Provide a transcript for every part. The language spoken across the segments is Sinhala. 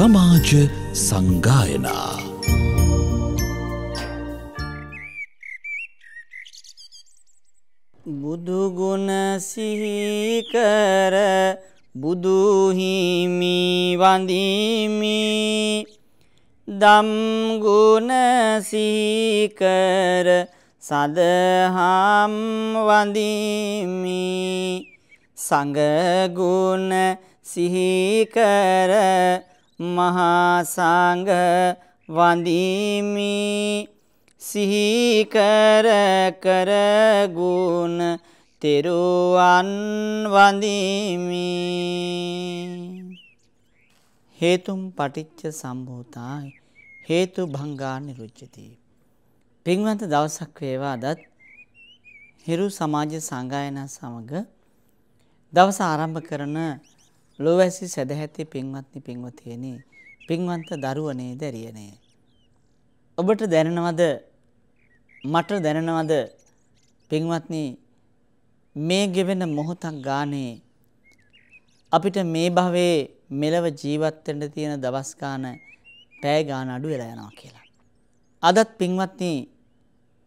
සමාජ සංගායනා බුදුගුණ සිහිකර බුදුහිමි වඳීමි දම්ගුණ සිහිකර සදහම් වඳීමි සඟගුණ සිහිකර මහා සංඝ වඳීමි සිහි කර කර ගුණ තෙරුවන් වඳීමි හේතුම් පටිච්ච සම්භූතායි හේතු භංගානි රුච්චති පින්වන්ත දවසක් වේවා අදත් හිරු සමාජ සංගායනා සමග දවස ආරම්භ කරන ලොවැසි සැදැහැති පින්වත්නි පින්වතියනි පින්වන්ත දරුවනේ දැරියනේ. ඔබට දැනෙනවද මට දැනෙනවද පින්වත්නි මේ ගෙවෙන මොහොතක් ගානේ අපිට මේ භවයේ මෙලව ජීවත් වෙන්න තියෙන දවස් ගාන පැය ගාන අඩු වෙලා යනවා කියලා. අදත් පින්වත්නි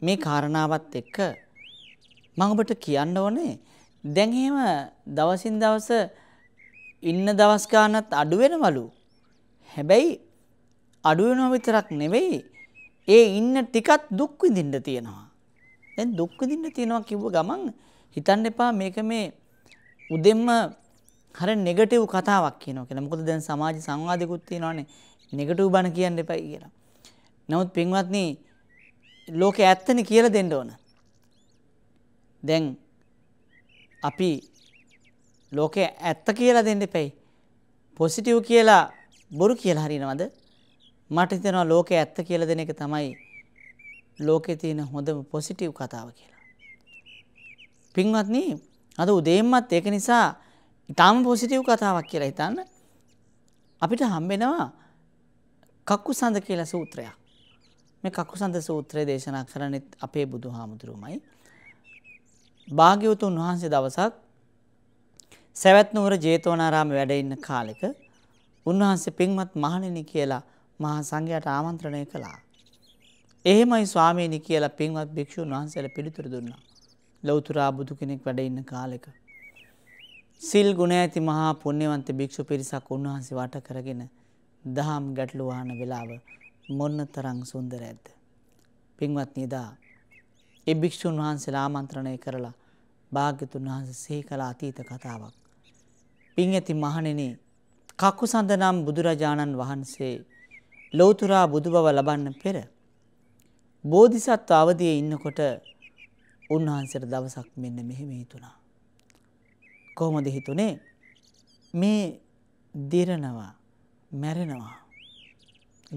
මේ කාරණාවත් එක්ක මම ඔබට කියන්න ඕනේ දැන් එහෙම දවසින් දවස ඉන්න දවස් ගානත් අඩු වෙනවලු. හැබැයි අඩු වෙනව විතරක් නෙවෙයි ඒ ඉන්න ටිකත් දුක් විඳින්න තියෙනවා. දැන් දුක් විඳින්න තියෙනවා කිව්ව ගමන් හිතන්න එපා මේක මේ උදෙන්ම හර නෙගටිව් කතාවක් කියනවා කියලා. මොකද දැන් සමාජ සංවාදිකුත් තියෙනවානේ නෙගටිව් බණ කියන්න එපයි කියලා. නමුත් පින්වත්නි ලෝකේ ඇත්තනේ කියලා දෙන්න ඕන. දැන් අපි ලෝකේ ඇත්ත කියලා දෙන්න එපැයි. පොසිටිව් කියලා බොරු කියලා හරිනවද? මට හිතෙනවා ලෝකේ ඇත්ත කියලා දෙන එක තමයි ලෝකේ තියෙන හොඳම පොසිටිව් කතාව කියලා. පින්වත්නි, අද උදේම්මත් ඒක නිසා ඊටාම පොසිටිව් කතාවක් කියලා හිතන්න අපිට හම්බෙනවා කක්කුසඳ කියලා සූත්‍රයක්. මේ කක්කුසඳ සූත්‍රය දේශනා කරන්නේ අපේ බුදුහාමුදුරුවමයි. භාග්‍යවතුන් වහන්සේ දවසක් සැවැත් නුවර ජේතවනාරාම වැඩ ඉන්න කාලෙක උන්වහන්සේ පින්වත් මහණෙනි කියලා මහා සංඝයාට ආමන්ත්‍රණය කළා. එහෙමයි ස්වාමීනි කියලා පින්වත් භික්ෂුන් වහන්සේලා පිළිතුරු දුන්නා. ලෞතර බුදු කෙනෙක් වැඩ ඉන්න කාලෙක. සිල් ගුණ ඇති මහා පුණ්‍යවන්ත භික්ෂු පිරිසක් උන්වහන්සේ වට කරගෙන දහම් ගැටළු වහන වෙලාව මොනතරම් සුන්දර ඇද්ද. පින්වත්නි දා ඒ භික්ෂුන් වහන්සේලා ආමන්ත්‍රණය කරලා භාග්‍යතුන් වහන්සේ සිහි කළ අතීත කතාවක්. පින් ඇති මහණෙනි කකුසඳ නම් බුදුරජාණන් වහන්සේ ලෞතුරා බුදුබව ලබන්න පෙර බෝධිසත්ව අවදියේ ඉන්නකොට උන්වහන්සේට දවසක් මෙන්න මෙහෙම හිතුණා. කොහොමද හිතුනේ? මේ දිරනවා, මැරෙනවා,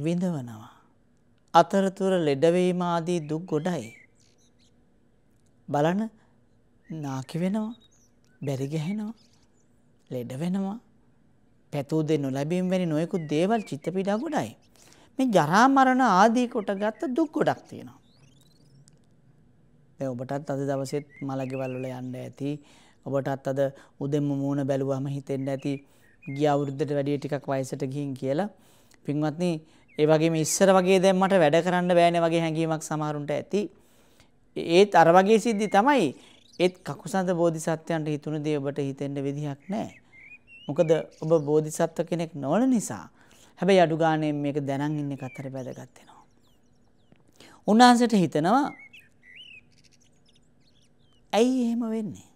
විඳවනවා. අතරතුර ලෙඩවීම ආදී දුක් ගොඩයි. බලන නාකි වෙනවා, බැරි ගැහෙනවා, ලෙඩ වෙනවා පැතූ දෙනු ලැබීම් වැනි නොයෙකුත් දේවල් චිත්ත පීඩා ගොඩයි. මේ ජරා මරණ ආදී කොට ගත්ත දුක් ගොඩක් තියෙනවා. දැන් ඔබටත් අද දවසෙත් මලගෙවල් වල යන්න ඇති. ඔබටත් අද උදෙන්ම මූණ බැලුවම හිතෙන්න ඇති ගිය අවුරුද්දට වැඩිය ටිකක් වයසට ගිහින් කියලා. පින්වත්නි, ඒ වගේම ඉස්සර වගේ දැන් මට වැඩ කරන්න බෑනේ වගේ හැඟීමක් සමහරුන්ට ඇති. ඒත් අර වගේ සිද්ධි තමයි ඒත් කකුසඳ බෝධිසත්වයන්ට හිතුණ දේ ඔබට හිතෙන්න විදිහක් නැහැ. මොකද ඔබ බෝධිසත්ව කෙනෙක් නොවන නිසා හැබැයි අඩු ගානේ මේක දැනන් ඉන්න කතර වැදගත් වෙනවා. උන්වහන්සේට හිතනවා ඇයි එහෙම වෙන්නේ?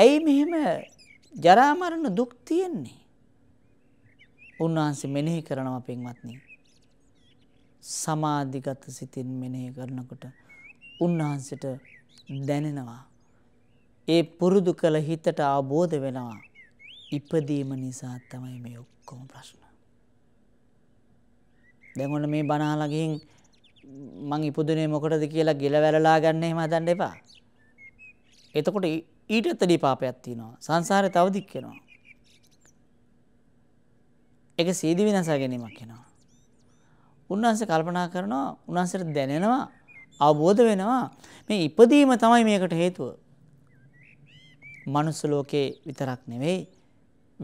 ඇයි මෙහෙම ජරා මරණ දුක් තියෙන්නේ? උන්වහන්සේ මෙනෙහි කරනවා පින්වත්නි. සමාධිගත සිතින් මෙනෙහි කරනකොට උන්වහන්සේට දැනෙනවා. ඒ පුරුදු කළ හිතට අවබෝධ වෙනවා. ඉපදීම නිසා තමයි මේ ඔක්කොම ප්‍රශ්න. දැන් මේ බනහලා ගිහින් මං ඉපදුනේ මොකටද කියලා ගෙලවැළලා ගන්න එහෙම හදන්න එපා. එතකොට ඊට ඇතදී පාපයක් තියෙනවා. සංසාරේ තව දික් වෙනවා. ඒක සීදි විනාශ ගැනීමක් වෙනවා. උන්වහන්සේ කල්පනා කරනවා උන්වහන්සේට දැනෙනවා අවබෝධ වෙනවා මේ ඉපදීම තමයි මේකට හේතුව. මනුස්ස ලෝකේ විතරක් නෙවෙයි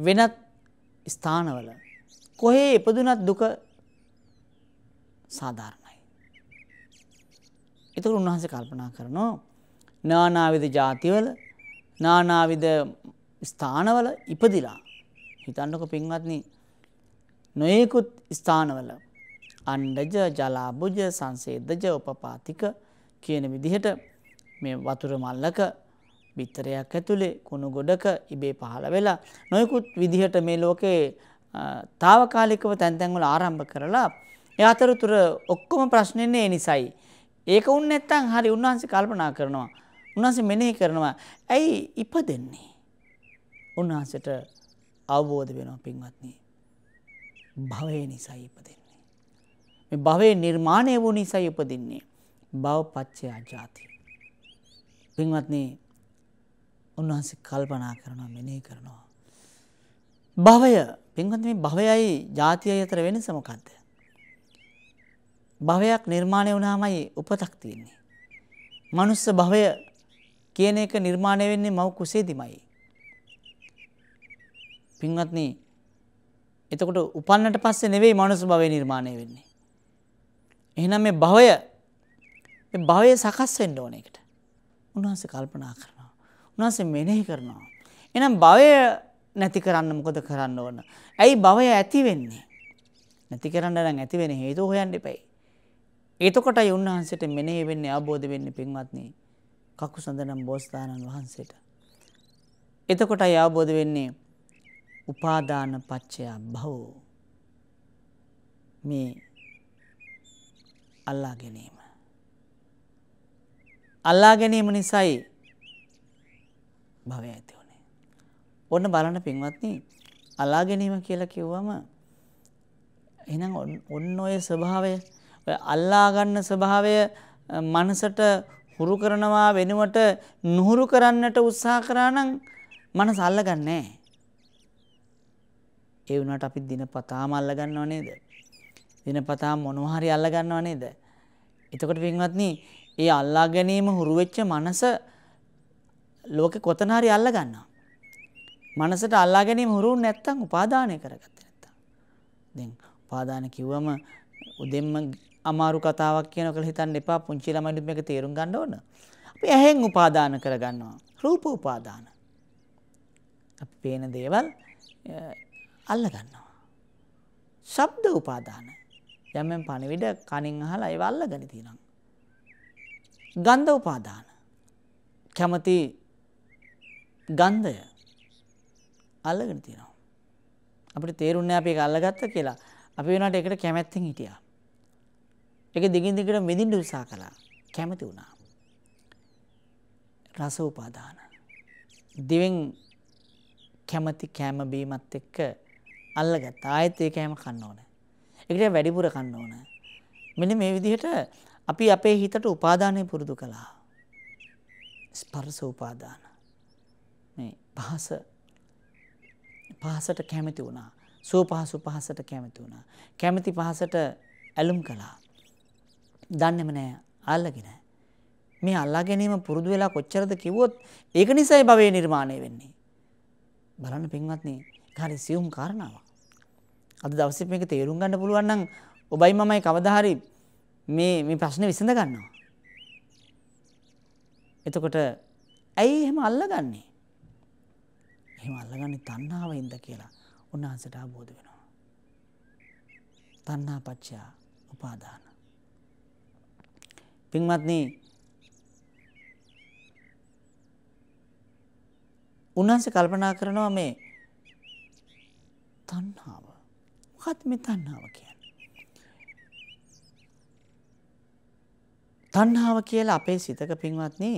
වෙනත් ස්ථානවල කොහේ ඉපදුනත් දුක සාධාරණයි. ඒතර උන්වහන්සේ කල්පනා කරනවා නානාවිද ಜಾතිවල නානාවිද ස්ථානවල ඉපදිලා හිතන්නකො පින්වත්නි නොයෙකුත් ස්ථානවල අණ්ඩජ ජලාබුජ සංසේදජ උපපාතික කියන විදිහට මේ වතුර මල්ලක බිත්තරයක් ඇතුළේ කුණු ගොඩක ඉබේ පහළ වෙලා නොයකුත් විදිහට මේ ලෝකේ తాවකාලිකව තැන්තැන්වල ආරම්භ කරලා ඒ අතරතුර ඔක්කොම ප්‍රශ්නෙන්නේ ඒ නිසයි. ඒක උන් නැත්තම් හරි උන්වහන්සේ කල්පනා කරනවා. උන්වහන්සේ මෙනෙහි කරනවා. ඇයි ඉපදෙන්නේ? උන්වහන්සේට අවබෝධ වෙනවා පින්වත්නි. භවය නිසා ඉපදෙන්නේ. මේ භවයේ නිර්මාණය වූ නිසායි උපදින්නේ. භවපච්චය ජාති. පින්වත්නි උන්වහන්සේ කල්පනා කරනවා මෙනෙහි කරනවා. භවය පින්වත්නි මේ භවයයි ජාතියයි අතර වෙනස මොකද්ද? භවයක් නිර්මාණය වුණාමයි උපතක් තියෙන්නේ. මනුස්ස භවය කියන එක නිර්මාණය වෙන්නේ මව කුසේදිමයි. පින්වත්නි එතකොට උපන්නට පස්සේ නෙවෙයි මනුස්ස භවය නිර්මාණය වෙන්නේ. එහෙනම් මේ භවය මේ භවය සකස් වෙන්න ඕන එකට උන්වහන්සේ කල්පනා කරනවා. උන්වහන්සේ මෙනෙහි කරනවා. එහෙනම් භවය නැති කරන්න මොකද කරන්න ඕන? ඇයි භවය ඇති වෙන්නේ? නැති කරන්න නම් ඇති වෙන හේතු හොයන්න එපයි. එතකොටයි උන්වහන්සේට මෙනෙහි වෙන්නේ අවබෝධ වෙන්නේ පින්වත්නි. කකුසඳනම් බෝසතාණන් වහන්සේට. එතකොටයි අවබෝධ වෙන්නේ උපාදාන පච්චය භව. මේ අල්ලා ගැනීම. අල්ලා ගැනීම නිසයි භවය ඇති වුණේ. ඔන්න බලන්න පින්වත්නි අල්ලා ගැනීම කියලා කිව්වම එහෙනම් ඔන්න ඔය ස්වභාවය ඔය අල්ලා ගන්න ස්වභාවය මනසට හුරු කරනවා වෙනුවට නුහුරු කරන්නට උත්සාහ කරා නම් මනස අල්ලගන්නේ නැහැ. ඒ වුණාට අපි දිනපතාම අල්ලගන්නව නේද? දිනපතා මොනවා හරි අල්ලා ගන්නව නේද? එතකොට පින්වත්නි, ඒ අල්ලා ගැනීම හුරු වෙච්ච මනස ලෝකේ කොතන හරි අල්ලා ගන්නවා. මනසට අල්ලා ගැනීම හුරු නැත්තම් උපාදානය කරගත්තේ නැත්තම්. දැන් උපාදාන කිව්වම උදෙන්ම අමාරු කතාවක් කියන කල හිතන්න එපා. පුංචි ළමයිනුත් මේක තේරුම් ගන්න ඕන. අපි ඇහෙන් උපාදාන කරගන්නවා. රූප උපාදාන. අපි පේන දේවල් අල්ල ගන්නවා. ශබ්ද උපාදාන යම් යම් පණිවිඩ කණින් අහලා ඒව අල්ලගෙන තියෙනවා. ගන්ධ උපාදාන. කැමති ගන්ධය අල්ලගෙන තියෙනවා. අපිට තේරුන්නේ අපි ඒක අල්ලගත්ත කියලා. අපි වෙනාට ඒකට කැමැත්තෙන් හිටියා. ඒක දිගින් දිගට මෙදින්න උත්සාහ කළා. කැමති වුණා. රස උපාදාන. දිවෙන් කැමති කෑම බීමත් එක්ක අල්ලගත්තා. ආයෙත් ඒ කෑම කන්න ඕනේ. ඒකට වැඩිපුර කන්න ඕන. මෙන්න මේ විදිහට අපි අපේ හිතට උපාදානය පුරුදු කළා. ස්පර්ශ උපාදාන. මේ පහස පහසට කැමති වුණා. සුවපහසු පහසට කැමති වුණා. කැමති පහසට ඇලුම් කළා. දන්නේම නෑ අල්ලගෙන. මේ අල්ලා ගැනීම පුරුදු වෙලා කොච්චරද කිව්වොත් ඒක නිසයි භවය නිර්මාණය වෙන්නේ. බලන්න පින්වත්නි, කාරී සියුම් කාරණාවක්. අද දවසේ මේක තේරුම් ගන්න පුළුවන් නම් ඔබයි මමයි කවදා හරි මේ මේ ප්‍රශ්නේ විසඳ ගන්නවා. එතකොට ඇයි එහෙම අල්ලගන්නේ? එහෙම අල්ලගන්නේ තණ්හාවෙන්ද කියලා උන්වහන්සේට ආબોධ වෙනවා. තණ්හා පත්‍ය උපාදාන. පින්වත්නි උන්වහන්සේ කල්පනා කරනවා මේ තණ්හාව මොකක්ද මේ තණ්හාව කියන්නේ? තණ්හාව කියලා අපේ සිතක පින්වත්නි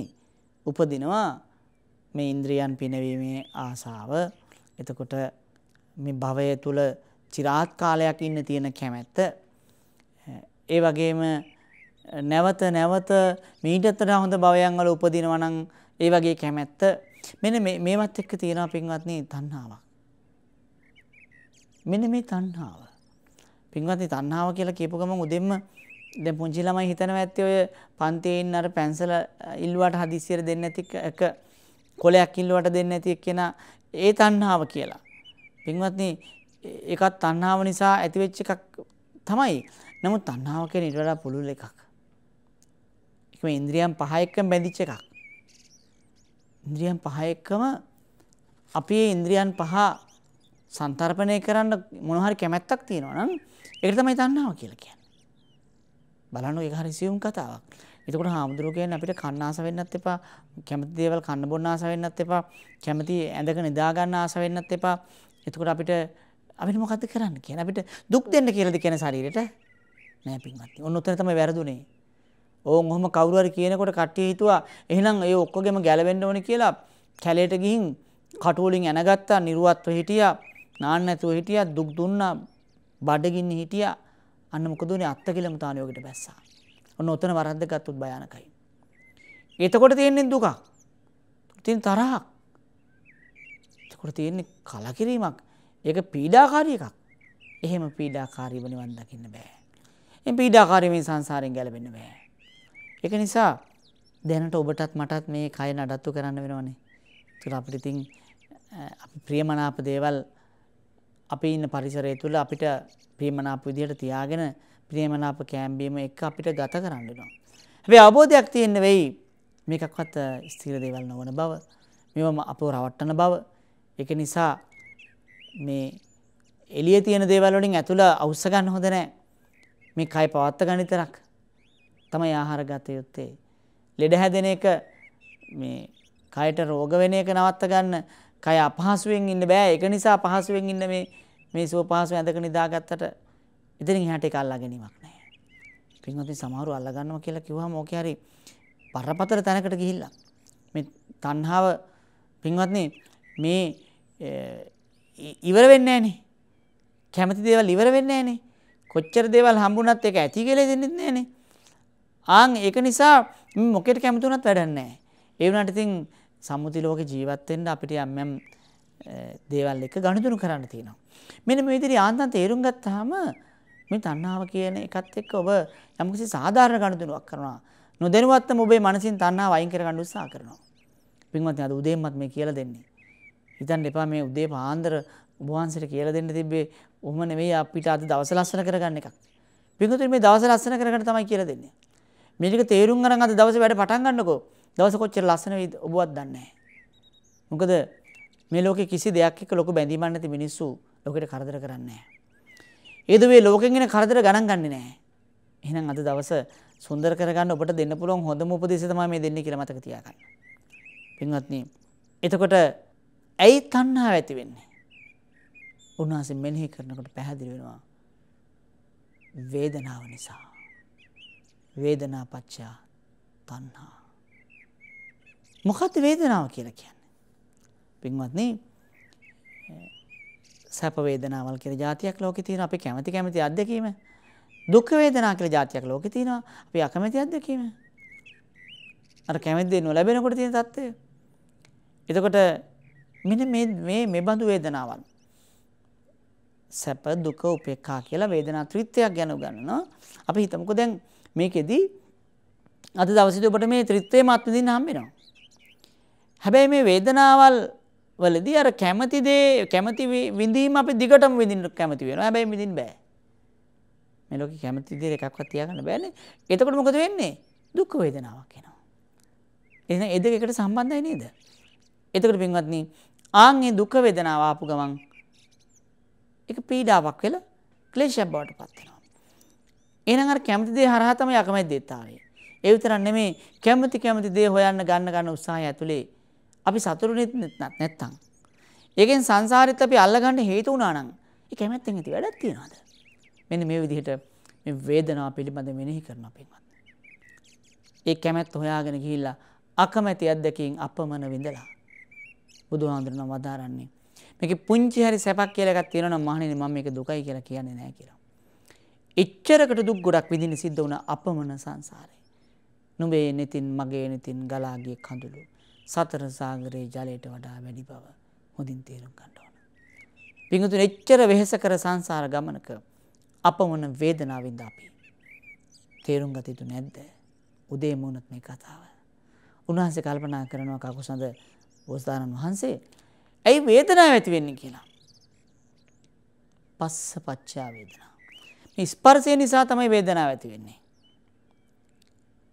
උපදිනවා මේ ඉන්ද්‍රියන් පිනවීමේ ආසාව. එතකොට මේ භවය තුල চিරාත් කාලයක් ඉන්න තියෙන කැමැත්ත. ඒ වගේම නැවත නැවත මීටතර හොඳ භවයන් වල උපදිනවා නම් ඒ වගේ කැමැත්ත මෙන්න මේවත් එක්ක තියෙනවා පින්වත්නි තණ්හාවක්. මෙන්න මේ තණ්හාව. පින්වත්නි තණ්හාව කියලා කියපු ගමන් උදෙන්ම දැන් පුංචි ළමයි හිතනවා ඇත්තේ ඔය පන්තියේ ඉන්න අර පැන්සල ඉල්ලුවාට හදිස්සියට දෙන්නේ නැති එක කොලයක් ඉල්ලුවාට දෙන්නේ නැති කෙනා ඒ තණ්හාව කියලා. පින්වත්නි ඒකත් තණ්හාව නිසා ඇතිවෙච්ච එකක් තමයි. නමුත් තණ්හාව කියන්නේ ඊට වඩා පුළුල් එකක්. ඒක මේ ඉන්ද්‍රියන් පහ එක්කම බැඳිච්ච එකක්. ඉන්ද්‍රියන් පහ එක්කම අපේ ඉන්ද්‍රියන් පහ සන්තරපණය කරන්න මොනහරි කැමැත්තක් තියෙනවා නම් ඒකට තමයි තණ්හාව කියලා කියන්නේ. බලන්න ඒක හරි සියුම් කතාවක්. එතකොට හාමුදුරුවෝ කියන්නේ අපිට කන්න ආස වෙන්නත් එපා, කැමති දේවල් කන්න බොන්න ආස වෙන්නත් එපා, කැමති ඇඳගෙන ඉඳා ගන්න ආස වෙන්නත් එපා. එතකොට අපිට අපිට මොකද්ද කරන්න කියන්නේ? අපිට දුක් දෙන්න කියලාද කියන ශරීරෙට? නෑ පින්වත්. ඔන්න උතන තමයි වැරදුනේ. ඕන් ඔහොම කවුරු හරි කියනකොට කට්ටිය හිතුවා එහෙනම් ඒ ඔක්කොගෙම ගැලවෙන්න ඕනේ කියලා කැලේට ගිහින් කටුවලින් ඇනගත්තා, නිර්වත්ව හිටියා. නාන්න නැතුව හිටියා දුක් දුන්නා බඩගින්න හිටියා අන්න මොකද උනේ අත්තකිලම තානියෝගට බැස්සා. ඔන්න ඔතන වරද්ද ගත්තොත් භයානකයි. එතකොට තියෙන්නේ දුකක්. තියෙන තරහක්. එතකොට තියෙන්නේ කලකිරීමක්. ඒක පීඩාකාරී එකක්. එහෙම පීඩාකාරීව නිවන් දකින්න බෑ. මේ පීඩාකාරී මේ සංසාරයෙන් ගැලවෙන්න බෑ. ඒක නිසා දැනට ඔබටත් මටත් මේ කය නඩත්තු කරන්න වෙනවනේ. ඒක අපිට ඉතින් අපි ප්‍රියමනාප දේවල් අපි ඉන්න පරිසරය තුළ අපිට ප්‍රියමනාප විදිහට තියාගෙන ප්‍රියමනාප කෑම්බීම එක්ක අපිට ගත කරන්න වෙනවා. හැබැයි අවබෝධයක් තියෙන්න වෙයි මේකක්වත් ස්ථිර දේවල් නොවන බව, මේවම අපව රවට්ටන බව. ඒක නිසා මේ එළිය තියෙන දේවල් වලින් ඇතුළ අවශ්‍ය ගන්න හොඳ නැහැ. මේ කය පවත්ත ගන්න විතරක් තමයි ආහාර ගත යුත්තේ. ලෙඩ හැදෙන එක මේ කයට රෝග වෙන එක නවත්ත ගන්න කය අපහසුවෙන් ඉන්න බෑ ඒක නිසා පහසුවෙන් ඉන්න මේ මේ සුව පහසු ඇඳක නිදාගත්තට ඉතින් එහාට ඒක අල්ලා ගැනීමක් නැහැ. පින්වත්නි සමහරව අල්ලා ගන්නවා කියලා කිව්වම ඕකේ හරි පරපතර තැනකට ගිහිල්ලා මේ තණ්හාව පින්වත්නි මේ ඉවර වෙන්නේ නැහනේ. කැමති දේවල් ඉවර වෙන්නේ නැහනේ. කොච්චර දේවල් හම්බුණත් ඒක ඇති කියලා දෙන්නෙත් නැහනේ. ආන් ඒක නිසා මොකෙට කැමති වුණත් වැඩක් නැහැ. ඒ වුණාට ඉතින් සම්මුති ලෝකේ ජීවත් වෙන්න අපිට යම් යම් දේවල් එක ගනුදෙනු කරන්න තියෙනවා. මෙන්න මේ විදිහට යාන්තම් තේරුම් ගත්තාම මේ තණ්හාව කියන එකත් එක්ක ඔබ යම්කිසි සාධාරණ ගනුදෙනුවක් කරනවා. නොදැනුවත්වම ඔබේ මනසින් තණ්හාව අයින් කරගන්න උත්සාහ කරනවා. පින්වත්නි අද උදේමත් මේ කියලා දෙන්නේ. හිතන්න එපා මේ උදේ පාන්දර ඔබ වහන්සේට කියලා දෙන්න තිබ්බේ ඔහොම නෙවෙයි අපිට අද දවස ලස්සන කරගන්න එකක්. පින්වත්නි මේ දවස ලස්සන කරගන්න තමයි කියලා දෙන්නේ. මේක තේරුම් ගන්න අද දවසේ වැඩ පටන් ගන්නකෝ. දවස කොච්චර ලස්සන වේද ඔබවත් දන්නේ නැහැ. මොකද මේ ලෝකේ කිසි දෙයක් එක්ක ලොකු බැඳීමක් නැති මිනිස්සු ලෝකෙට කරදර කරන්නේ නැහැ. ඒ දුවේ ලෝකෙන් එන කරදර ගණන් ගන්නෙ නැහැ. එහෙනම් අද දවස සුන්දර කරගන්න ඔබට දෙන්න පුළුවන් හොඳම උපදේශය තමයි මේ දෙන්නේ කියලා මතක තියාගන්න. පින්වත්නි, එතකොට ඇයි තණ්හාව ඇති වෙන්නේ? උන්වහන්සේ මෙනෙහි කරනකොට පැහැදිලි වෙනවා වේදනාව නිසා. වේදනා පච්චා තණ්හා මොකක්ද වේදනාව කියලා කියන්නේ. පින්වත්නි සැප වේදනාවල් කියලා જાතියක් ලෝකේ තියෙනවා. අපි කැමති කැමති අත්දැකීම. දුක් වේදනා කියලා જાතියක් ලෝකේ තියෙනවා. අපි අකමැති අත්දැකීම. අර කැමති දේ නොලැබෙනකොට තියෙන தත්ත්වය. එතකොට මෙන්න මේ මේ මෙබඳු වේදනාවල් සැප දුක උපේක්ඛා කියලා වේදනා ත්‍රිත්වයක් ගැන උගන්වනවා. අපි හිතමුකෝ දැන් මේකෙදි අද දවසේදී ඔබට මේ ත්‍රිත්වයේ මාත් විඳින්න හම්බ වෙනවා. හැබැයි මේ වේදනාවල් වලදී අර කැමති දේ කැමති විඳීම අපි දිගටම විඳින්න කැමති වෙනවා. හැබැයි විඳින්න බෑ. මේ ලෝකේ කැමති දේ එකක්වත් තියාගන්න බෑනේ. එතකොට මොකද වෙන්නේ? දුක් වේදනාවක් එනවා. එහෙනම් ඒ දෙක එකට සම්බන්ධයි නේද? එතකොට පින්වත්නි, ආන් මේ දුක් වේදනාව ආපු ගමන් ඒක පීඩාවක් වෙලා ක්ලේශයක් බවට පත් වෙනවා. එහෙනම් අර කැමති දේ හරහා තමයි අකමැත්තේ තාවේ. ඒ විතරක් නෙමෙයි කැමති කැමති දේ හොයන්න ගන්න ගන්න උත්සාහය ඇතුලේ අපි සතුරුනෙත් නැත්තම්. ඒකෙන් සංසාරෙත් අපි අල්ලගන්න හේතු වුණා නම් ඒ කැමැත්තෙන් ඇති වැඩක් තියනවාද? මෙන්න මේ විදිහට මේ වේදනාව පිළිබඳ මෙනෙහි කරනවා පින්වත්. ඒ කැමැත්ත හොයාගෙන ගිහිල්ලා අකමැති අත්දැකීම් අපමණ විඳලා බුදුහාඳුනම වදාරන්නේ. මේකේ පුංචි හරි සැපක් කියලා එකක් තියෙනවා නම් මහණෙනි මම මේක දුකයි කියලා කියන්නේ නැහැ කියලා. එච්චරකට දුක් ගොඩක් විඳින්න සිද්ධ වුණ අපමණ සංසාරේ. නුඹේ නෙතින් මගේ නෙතින් ගලාගිය කඳුළු. සතර සාගරයේ ජලයට වඩා වැඩි බව හොඳින් තේරුම් ගන්න ඕන. පිඟුතුන් එච්චර වෙහෙස කර සංසාර ගමනක අපමණ වේදනාවෙන්ද අපි තේරුම් ගත යුතු නැද්ද? උදේ මොනොත් මේ කතාව. උන්වහන්සේ කල්පනා කරනවා කකුසඳ බෝසතාණන් වහන්සේ ඇයි වේදනාව ඇති වෙන්නේ කියලා. පස්ස පච්චා වේදනා. මේ ස්පර්ශය නිසා තමයි වේදනාව ඇති වෙන්නේ.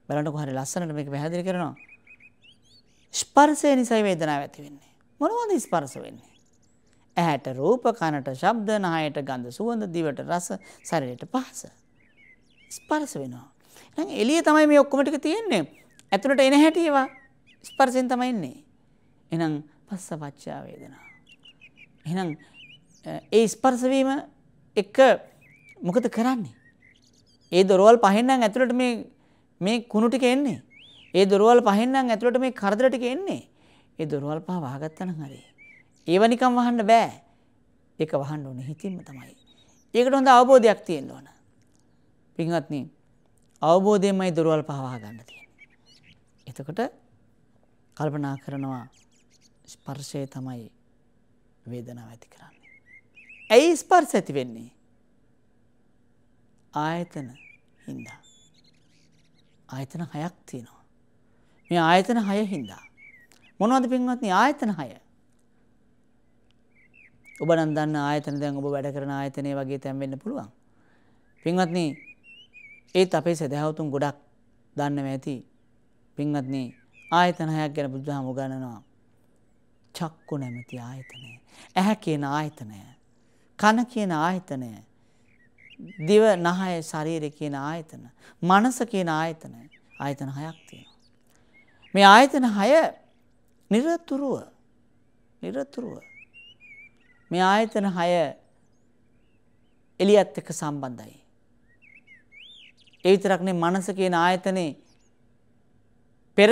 බලන්නකො හරි ලස්සනට මේක පැහැදිලි කරනවා. ස්පර්ශය නිසයි වේදනාව ඇති වෙන්නේ. මොනවද ස්පර්ශ වෙන්නේ? ඇහැට රූප, කනට ශබ්ද, නහයට ගඳ, සුවඳ, දිවට රස, ශරීරයට පහස. ස්පර්ශ වෙනවා. එහෙනම් එළිය තමයි මේ ඔක්කොම ටික තියෙන්නේ. ඇතුළට එන හැටි ඒවා ස්පර්ශයෙන් තමයි එන්නේ. එහෙනම් පස්ස පච්චා වේදනා. එහෙනම් ඒ ස්පර්ශ වීම එක මොකද කරන්නේ? ඒ දොරවල් පහෙන් නම් ඇතුළට මේ මේ කුණු ටික එන්නේ. ඒ දොරවල් පහෙන් නම් ඇතුළට මේ කරදර ටික එන්නේ. ඒ දොරවල් පහ වහගත්තා නම් හරි. ඒව නිකන් වහන්න බෑ. ඒක වහන්න ඕනේ හිතින්ම තමයි. ඒකට හොඳ අවබෝධයක් තියෙන්න ඕන. පින්වත්නි අවබෝධයෙන්මයි දොරවල් පහ වහගන්න තියෙන්නේ. එතකොට කල්පනා කරනවා ස්පර්ශය තමයි වේදනාව ඇති කරන්නේ. ඇයි ස්පර්ශ ඇති වෙන්නේ? ආයතන හින්දා. ආයතන හයක් තියෙනවා. මේ ආයතන 6 හින්දා. මොනවද පින්වත්නි ආයතන 6? ඔබ නම් දන්න ආයතන දැන් ඔබ වැඩ කරන ආයතනය වගේ තැන් වෙන්න පුළුවන්. පින්වත්නි ඒත් අපේ සදහවතුන් ගොඩක් දන්නව ඇති. පින්වත්නි ආයතන 6ක් ගැන බුදුදහම උගන්වනවා. චක්කු නැමැති ආයතනය, ඇහැ කියන ආයතනය, කන කියන ආයතනය, දිව නහය ශරීරය කියන ආයතන, මනස කියන ආයතන ආයතන හයක් තියෙනවා. මේ ආයතන 6 নিরතුරුව නිරතුරුව මේ ආයතන 6 එළියත් එක්ක සම්බන්ධයි. ඒ විතරක් නෙවෙයි මනස කියන ආයතනේ පෙර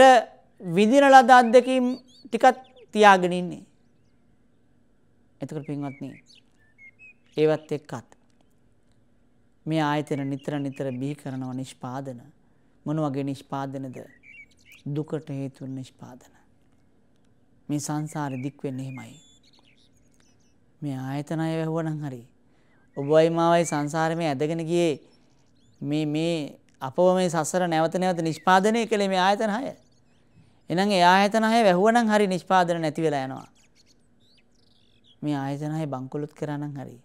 විඳින ලද අත්දැකීම් ටිකක් තියාගෙන ඉන්නේ. එතකොට පින්වත්නි ඒවත් එක්කත් මේ ආයතන නිතර නිතර බිහි කරනව නිෂ්පාදන මොන වගේ නිෂ්පාදනද දුකට හේතුන් නිෂ්පාදන. මේ සංසාර දික්වෙන්න එහෙමයි. මේ ආයතනය වැැහුවනං හරි. ඔබයි මාවයි සංසාරමය ඇදගෙන ගියේ මේ මේ අපව මේ සසර නැවත නැවත නිෂ්පාදනය කළේ මේ ආයතන හය. එනම් ඒ ආයතන හය වැැහුවනං හරි නිෂ්පාදන නැතිවෙලා යනවා. මේ ආයතන හය බංකොලොත් කරන්න හරි.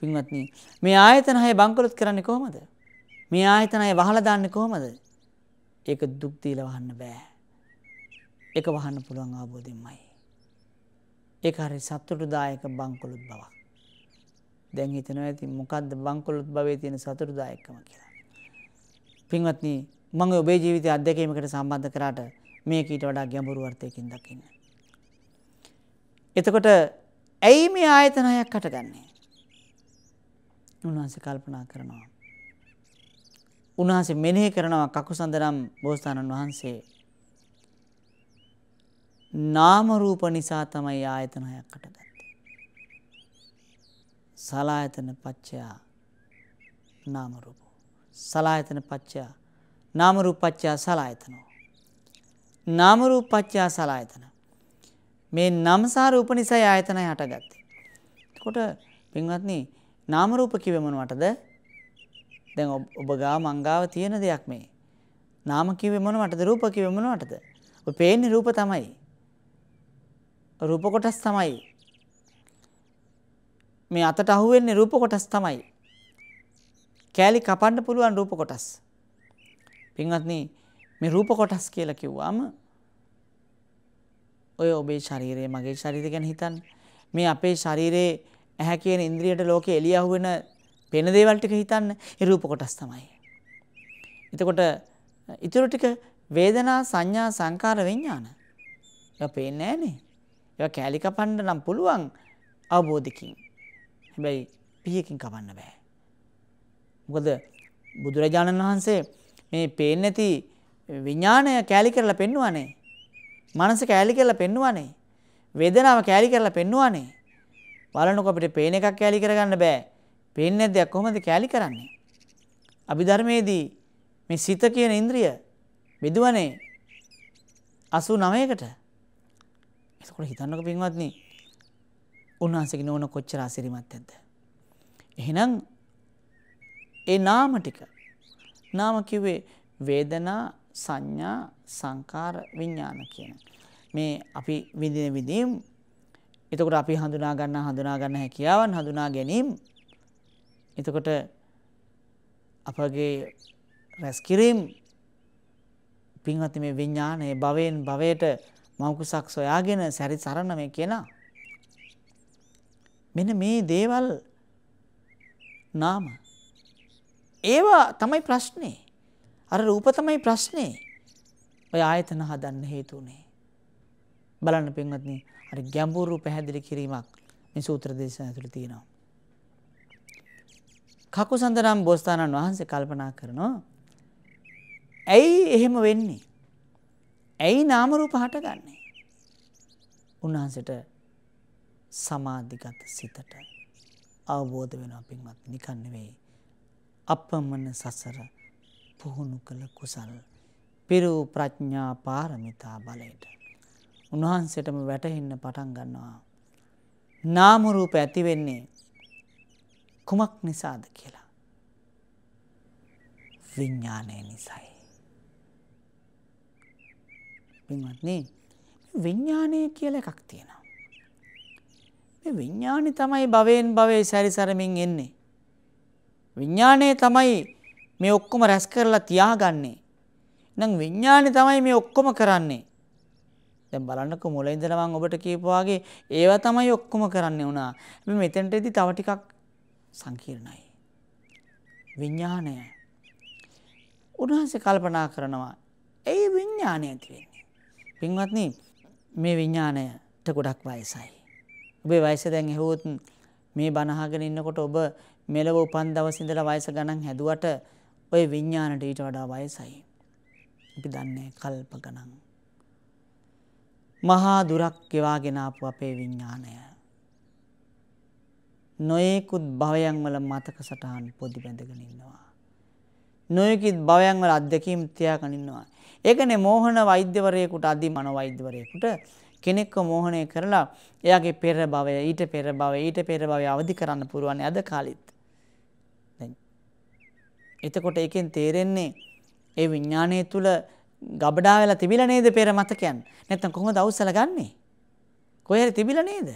පින්වත්න මේ ආයතන හය බංකොලොත් කරන්නේ කොහොමද. මේ ආයතනය වහලදාන්න කොහොමද. ඒක දුක් දීලා වහන්න බෑ. ඒක වහන්න පුළුවන් ආબોධෙන්මයි. ඒක හරි සතුටුදායක බංකොලොත් බවක්. දැන් හිතනවා ඇති මොකද්ද බංකොලොත් භවයේ තියෙන සතුටුදායකම කියලා. පින්වත්නි මම ඔබේ ජීවිතය අත්දැකීමකට සම්බන්ධ කරාට මේක ඊට වඩා ගැඹුරු අර්ථයකින් දකින්න. එතකොට ඇයි මේ ආයතන හයක් හටගන්නේ? උන්වහන්සේ කල්පනා කරනවා. උන්වහන්සේ මෙනෙහි කරනවා කකුසඳනම් බෝසතාණන් වහන්සේ. නාම රූප නිසා තමයි ආයතන හයක් හටගත්තේ. සලායතන පච්චයා නාම රූප. සලායතන පච්චයා නාම රූප පච්චයා සලායතනෝ. නාම රූප පච්චයා සලායතන. මේ නම් සහ රූප නිසා ආයතනය හටගත්තේ. එතකොට පින්වත්නි නාම රූප කිව්වෙ මොනවටද? දැන් ඔබ ගාව මංගාව තියෙන දෙයක් මේ. නාම කිව්වේ මොනවටද? රූප කිව්වේ මොනවටද? ඔය පේන්නේ රූප තමයි. රූප කොටස් තමයි. මේ අතට අහුවෙන්නේ රූප කොටස් තමයි. කෑලි කපන්න පුළුවන් රූප කොටස්. පින්වත්නි මේ රූප කොටස් කියලා කිව්වම ඔය ඔබේ ශරීරය මගේ ශරීරය ගැන හිතන්න. මේ අපේ ශරීරයේ ඇහැ කියන ඉන්ද්‍රියට ලෝකෙ එළිය අහුවෙන පෙන දේවල් ටික හිතන්න ඒ රූප කොටස් තමයි. එතකොට ඉතුරු ටික වේදනා සංඥා සංකාර විඥාන. ඒක පේන්නේ නැහනේ. ඒක කැලි කපන්න නම් පුළුවන් අවබෝධකින්. හැබැයි පියකින් කපන්න බෑ. මොකද බුදුරජාණන් වහන්සේ මේ පේන්නේ නැති විඥාණය කැලි කරලා පෙන්වන්නේ. මනස කැලි කරලා පෙන්වන්නේ. වේදනාව කැලි කරලා පෙන්වන්නේ. බලනකොට අපිට පේන එකක් කැලි කරගන්න බෑ. පේන්නේ නැද්ද කොහොමද කෑලි කරන්නේ? අභිධර්මයේදී මේ සිත කියන ඉන්ද්‍රිය බෙදුවනේ 89කට. එතකොට හිතන්නක පින්වත්නි උන්වහන්සේගේ නෝන කොච්චර අසිරිමත් ඇද්ද? එහෙනම් ඒ නාම ටික නාම කිව්වේ වේදනා සංඥා සංකාර විඥාන කියන මේ අපි විඳින විඳීම් එතකොට අපි හඳුනා ගන්න හඳුනා ගන්න හැකියාවන් හඳුනා ගැනීම එතකොට අපගේ රැස්කිරීම් පින්වත් මේ විඥානයේ භවයෙන් භවයට මෞකුසක් සොයාගෙන සැරි සරණ මේ කෙනා මෙන්න මේ දේවල් නාම ඒවා තමයි ප්‍රශ්නේ අර රූප තමයි ප්‍රශ්නේ ඔය ආයතන හදන්න හේතු උනේ බලන්න පින්වත්නි අර ගැඹුරු පැහැදිලි කිරීමක් මේ සූත්‍ර දේශනාව තුළ තියෙනවා කකුසඳරම් බෝසතාණන් වහන්සේ කල්පනා කරනවා. ඇයි එහෙම වෙන්නේ? ඇයි නාම රූප හටගන්නේ? උන්වහන්සේට සමාධිගත සිතට අවබෝධ වෙනවා පින්වත් නිකන් නෙවෙයි. අපමණ සසර පුහුණු කළ කුසල පිරු ප්‍රඥා පාරමිතා බලයට උන්වහන්සේටම වැටහෙන්න පටන් ගන්නවා. නාම රූප ඇති වෙන්නේ කුමක් නිසාද කියලා. විඤ්ඥානය නිසයි. පින්වත්න්නේ විඤ්ඥානය කියල එකක් තියෙනවා. විඤ්ඥානි තමයි භවයෙන් භවේ සැරිසරමින් එන්නේ. විඤ්ඥානය තමයි මේ ඔක්කොම රැස් කරලා තියාගන්නේ. නම් විඤ්ඥානය තමයි මේ ඔක්කොම කරන්නේ. දැන් බලන්නක මුල ඉඳලා මම ඔබට කියපුවාගේ ඒවා තමයි ඔක්කොම කරන්න වුණා. මේ මෙතෙන්ට ඉදි තව ටිකක් සංකීර්ණයි. විඥාණය. උන්වහන්සේ කල්පනා කරනවා ඒ විඥාණය ඇති වෙන්නේ. පින්වත්නි මේ විඥාණයට ගොඩක් වයසයි. ඔබේ වයස දැන් ඇහුවොත් මේ බනහගෙන ඉන්නකොට ඔබ මෙලව උපන් දවස් ඉඳලා වයස ගණන් හැදුවට ওই විඥාණයට ඊට වඩා වයසයි. අපි දන්නේ කල්ප ගණන්. මහා දුරක් ගෙවාගෙන ආපු අපේ විඥාණය. නොයෙකුත් භවයන් වල මතක සටහන් පොදි බැඳගෙන ඉන්නවා. නොයෙකුත් භවයන් වල අත්දැකීම් තියාගෙන ඉන්නවා. ඒකනේ මෝහන වෛද්‍යවරයෙකුට අදි මන වෛද්‍යවරයෙකුට කෙනෙක්ව මෝහනය කරලා එයාගේ පෙර භවය ඊට පෙර භවය ඊට පෙර භවය අවදි කරන්න පුරුවන් අද කාලෙත්. එතකොට එකෙන් තේරෙන්නේ ඒ විඤ්ඥානය තුළ ගබඩා වෙලා තිබිල නේද පෙර මතකයන් නැත්තම් කොහොම දවසල ගන්නේ. කොහරි තිබිල නේද.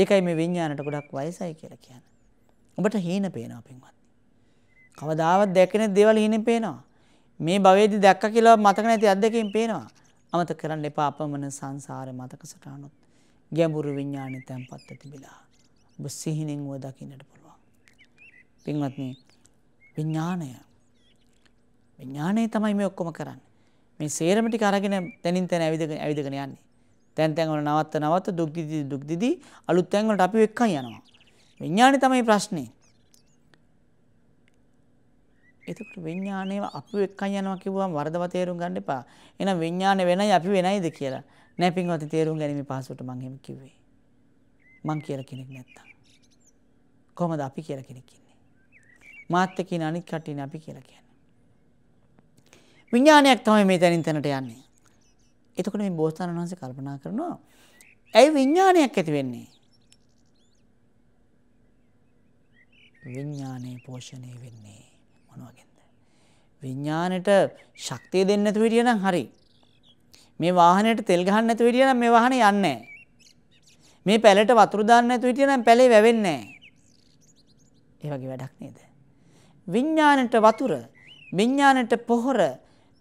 ඒකයි මේ විඤ්ඥානට ගොඩක් වයසයි කියලා කියන. ඔබට හීන පේනවා පින්වත්. කවදාවත් දැකෙන දෙවල් හීන පේනවා. මේ භවේදි දැක්ක කියලා මතක නැති අත්දැකීම් පේනවා. අමතක කරන්න එපා අපමණ සංසාරේ මතක සටහනොත් ගැඹුරු විඤ්ඥානෙ තැන්පත්ව තිබිලා. ඔබ සිහිනෙන් වුව දකින්නට පුළුවන්. පින්වත්නි විඤ්ඥානය විඤ්ඥානය තමයි මේ ඔක්කොම කරන්න. මේ සේරමටි කරගෙන තැනින් තැන ඇවිදගෙන ඇවිදගෙන යන්නේ. තැන් තැන් වල නවත්ත නවත්ත දුක් දිදි දුක් දිදි අලුත් තැන් වලට අපි එක්කන් යනවා. විඥානේ තමයි ප්‍රශ්නේ. එතකොට විඥානේ අපි එක්කන් යනවා කිව්වම වරදව තේරුම් ගන්න එපා. එහෙනම් විඥානේ වෙනයි අපි වෙනයිද කියලා. නෑ පින්වත් තේරුම් ගැනීම පහසුවට මම එහෙම කිව්වේ. මං කියලා කෙනෙක් නැත්තම්. කොහමද අපි කියලා කෙනෙක් ඉන්නේ? මාත් එක්ක ඉන්න අනිත් කටින් අපි කියලා කියන්නේ. විඥානයක් තමයි මේ තැනින් තැනට යන්නේ. එතකොට මේ බෝසතාණන් වහන්සේ කල්පනා කරනවා ඇයි විඥානයක් ඇති වෙන්නේ? විඥානේ පෝෂණය වෙන්නේ මොන වගේද? විඥානෙට ශක්තිය දෙන්නේ නැතුව හිටියනම් හරි. මේ වාහනයට තෙල් ගහන්න නැතුව හිටියනම් මේ වාහනේ යන්නේ නැහැ. මේ පැලට වතුර දාන්න නැතුව හිටියනම් පැලේ වැවෙන්නේ නැහැ. ඒ වගේ වැඩක් නේද? විඥානෙට වතුර, විඥානෙට පොහොර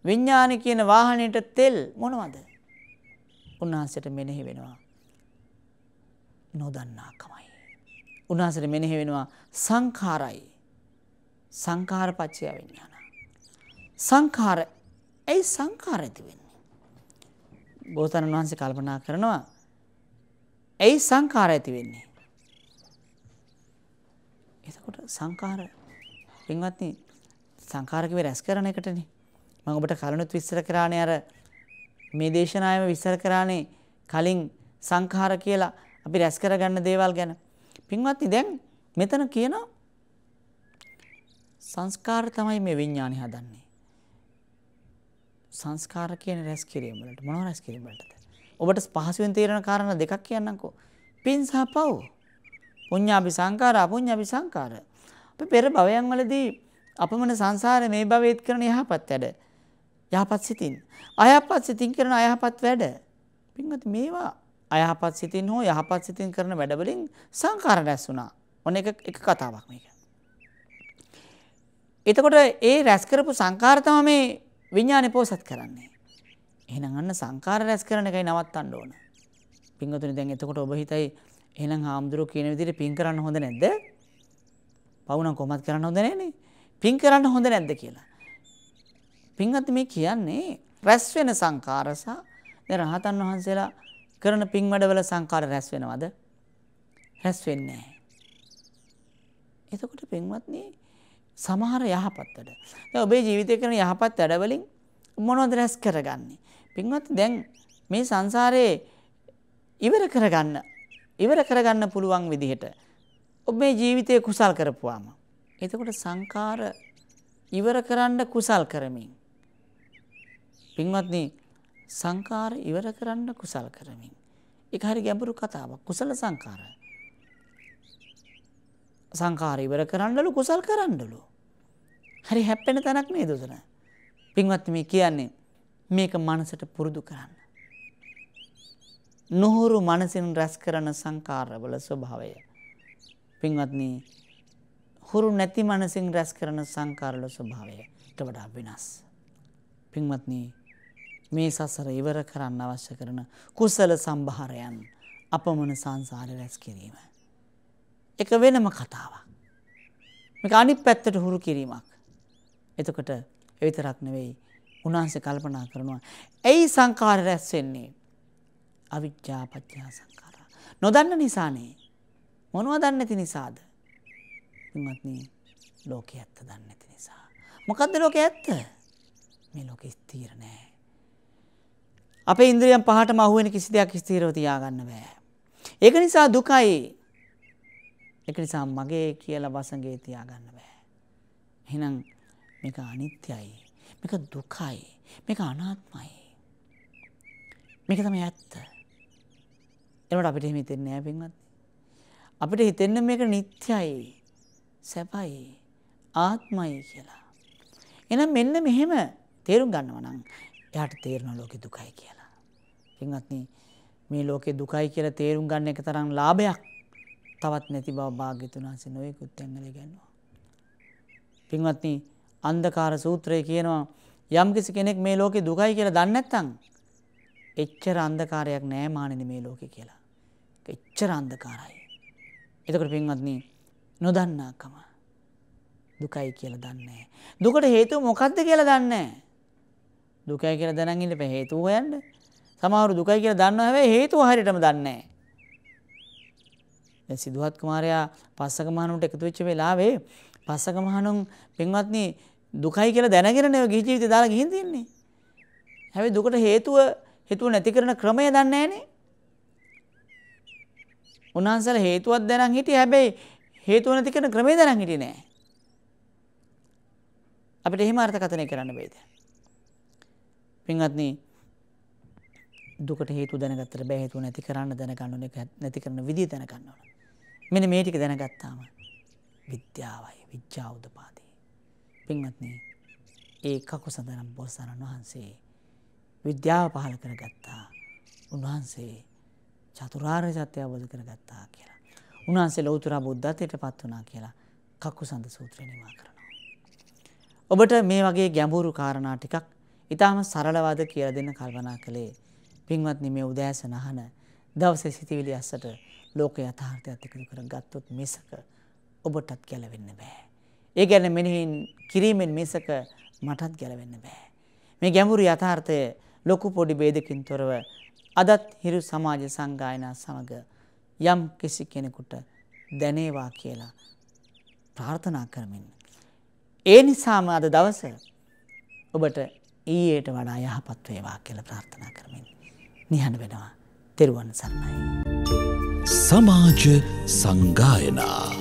විඥාන කියන වාහනේට තෙල් මොනවද? උන්වහන්සේට මෙනෙහි වෙනවා. නොදන්නාකමයි. උන්වහන්සේට මෙනෙහි වෙනවා සංඛාරයි. සංඛාර පත්‍ය විඥාන. සංඛාර ඇයි සංඛාර ඇති වෙන්නේ? බෝසතාණන් වහන්සේ කල්පනා කරනවා ඇයි සංඛාර ඇති වෙන්නේ? එතකොට සංඛාර පින්වත්නි සංඛාරකව රැස් කරන එකටනේ මම ඔබට කලනුත් විස්තර කරානේ අර මේ දේශනාවෙම විස්තර කරානේ කලින් සංඛාර කියලා අපි රැස් කරගන්න දේවල් ගැන. පින්වත්නි දැන් මෙතන කියන සංස්කාර තමයි මේ විඥානය හදන්නේ. සංස්කාර කියන රැස් කිරීම වලට මොනව රැස් කිරීම වලටද? ඔබට පහසුවෙන් තේරෙන කාරණා දෙකක් කියන්නම්කෝ. පින් සහ පව්. පුඤ්ඤාපි සංඛාර අපුඤ්ඤාපි සංඛාර. අපි පෙර භවයන් වලදී අපමණ සංසාරේ මේ භවයේත් කරන යහපත් වැඩ යහපත් සිතින්. අයහපත් සිතින් කරන අයහපත් වැඩ. පින්වත් මේවා අයහපත් සිතින් හෝ යහපත් සිතින් කරන වැඩවලින් සංකාර රැස් වුණා. ඔන්න එක එක කතාවක් මේක. එතකොට ඒ රැස් කරපු සංකාර තමයි මේ විඥානේ පෝසත් කරන්නේ. එහෙනම් අන්න සංකාර රැස් කරන එකයි නවත්තන්න ඕන. පින්වතුනි දැන් එතකොට ඔබ හිතයි එහෙනම් හාමුදුරුවෝ කියන විදිහට පින් කරන්න හොඳ නැද්ද? පවුනම් කොහොමද කරන්න හොඳ නැන්නේ? පින් කරන්න හොඳ නැද්ද කියලා. පින්වත් මේ කියන්නේ රැස් වෙන සංකාර සහ දැන් රහතන් වහන්සේලා කරන පින් වැඩවල සංකාර රැස් වෙනවද? රැස් වෙන්නේ නැහැ. එතකොට පින්වත්නි සමහර යහපත් වැඩ. දැන් ඔබේ ජීවිතේ කරන යහපත් වැඩ වලින් මොනවද රැස් කරගන්නේ? පින්වත් දැන් මේ සංසාරේ ඉවර කරගන්න ඉවර කරගන්න පුළුවන් විදිහට ඔබේ ජීවිතය කුසල් කරපුවාම එතකොට සංකාර ඉවර කරන්න කුසල් කරමින් පින්වත්නි සංකාර ඉවර කරන්න කුසල් කරමින්. එක හරි ගැඹුරු කතාවක් කුසල සංකාර. සංකාර ඉවර කරන්නලු කුසල් කරන්නලු. හරි හැප්පෙන තැනක් නේ දුතන. පින්වත් මේ කියන්නේ මේක මනසට පුරුදු කරන්න. නොහුරු මනසින් රැස් කරන සංකාරවල ස්වභාවය. පින්වත්නි හුරු නැති මනසින් රැස් කරන සංකාරවල ස්වභාවය ඊට වඩා වෙනස්. පින්වත්නි මේ සසර ඉවර කරන්න අවශ්‍ය කරන කුසල සම්භාරයන් අපමණ සංසාර රැස් කිරීම. එක වෙනම කතාවක්. මේක අනිත් පැත්තට හුරු කිරීමක්. එතකොට එවිතරක් නෙවෙයි උන්වහන්සේ කල්පනා කරනවා. ඇයි සංකාර රැස් වෙන්නේ? අවිජ්ජා පත්‍ය සංකාරා. නොදන්න නිසානේ. මොනවද දන්නේ නැති නිසාද? කිමත්නි ලෝකයේ ඇත්ත දන්නේ නැති නිසා. මොකද්ද ලෝකයේ ඇත්ත? මේ ලෝකෙ ස්ථිර නෑ. අපේ ඉන්ද්‍රියම් පහටම අහුවෙන කිසි දෙයක් ස්ථීරව තියාගන්න බෑ. ඒක නිසා දුකයි. ඒක නිසා මගේ කියලා වසඟේ තියාගන්න බෑ. එහෙනම් මේක අනිත්‍යයි. මේක දුකයි. මේක අනාත්මයි. මේක තමයි ඇත්ත. එනකොට අපිට එහෙම හිතෙන්නේ නැහැ පින්වත්. අපිට හිතෙන්නේ මේක නිත්‍යයි. සැපයි. ආත්මයි කියලා. එහෙනම් මෙන්න මෙහෙම තේරුම් ගන්නවා නම් එයාට තේරෙනවා ලෝකෙ දුකයි කියලා. පින්වත්නි මේ ලෝකේ දුකයි කියලා තේරුම් ගන්න එක තරම් ලාභයක් තවත් නැති බව භාග්‍යතුන් වහන්සේ නොයෙකුත් තැන්වල ඉගෙනුවා. පින්වත්නි අන්ධකාර සූත්‍රය කියනවා යම්කිසි කෙනෙක් මේ ලෝකේ දුකයි කියලා දන්නේ නැත්නම් එච්චර අන්ධකාරයක් නෑ මානෙනි මේ ලෝකේ කියලා. එච්චර අන්ධකාරයි. එතකොට පින්වත්නි නොදන්නාකම දුකයි කියලා දන්නේ දුකට හේතුව මොකක්ද කියලා දන්නේ දුකයි කියලා දැනන් ඉන්න බෑ හේතුව හොයන්න සමහරු දුකයි කියලා දන්නවා හැබැයි හේතුව හරියටම දන්නේ නැහැ. දැන් සිද්ධාත් කුමාරයා පස්සක මහණුන්ට එකතු වෙච්ච වෙලාවේ පස්සක මහණුන් පින්වත්නි දුකයි කියලා දැනගෙන නේ ගිහි ජීවිතය දාලා ගිහින් තින්නේ. හැබැයි දුකට හේතුව හේතුව නැති කරන ක්‍රමය දන්නේ නැහනේ. උන්වහන්සේලා හේතුවක් දැනන් හිටියේ හැබැයි හේතුව නැති කරන ක්‍රමය දැනන් හිටියේ නෑ. අපිට එහෙම අර්ථකථනය කරන්න බෑද? පින්වත්නි දුකට හේතු දැනගත්තට බෑ හේතුව නැති කරන්න දැනගන්න ඕනේ නැති කරන විදිය දැනගන්න ඕන. මෙන්න මේ ටික දැනගත්තාම විද්‍යාවයි විඥා උදපාදී. පින්වත්නි ඒ කකුසඳනම් බෝසතාණන් වහන්සේ විද්‍යාව පහළ කරගත්තා. උන්වහන්සේ චතුරාර්ය සත්‍ය අවබෝධ කරගත්තා කියලා. උන්වහන්සේ ලෞතර බුද්ධත්වයට පත් වුණා කියලා කකුසඳ සූත්‍රය නිමා කරනවා. ඔබට මේ වගේ ගැඹුරු කාරණා ටිකක් ඊටාම සරලවද කියලා දෙන්න කල්පනා කළේ පින්වත්නි මේ උදෑසන අහන දවසේ සිටිවිලි අස්සට ලෝක යථාර්ථයත් එකතු කර ගත්තොත් මිසක ඔබටත් ගැලවෙන්න බෑ. ඒ ගැන මෙනෙහින් කිරීමෙන් මිසක මටත් ගැලවෙන්න බෑ. මේ ගැඹුරු යථාර්ථය ලොකු පොඩි ભેදකින් තොරව අදත් හිරු සමාජ සංගායනා සමග යම් කිසි කෙනෙකුට දැනේවා කියලා ප්‍රාර්ථනා කරමින් ඒ නිසාම අද දවස ඔබට ඊයට වඩා යහපත් වේවා කියලා ප්‍රාර්ථනා කරමින් නිහන වෙනවා. තෙරුවන් සරණයි. සමාජ සංගායනා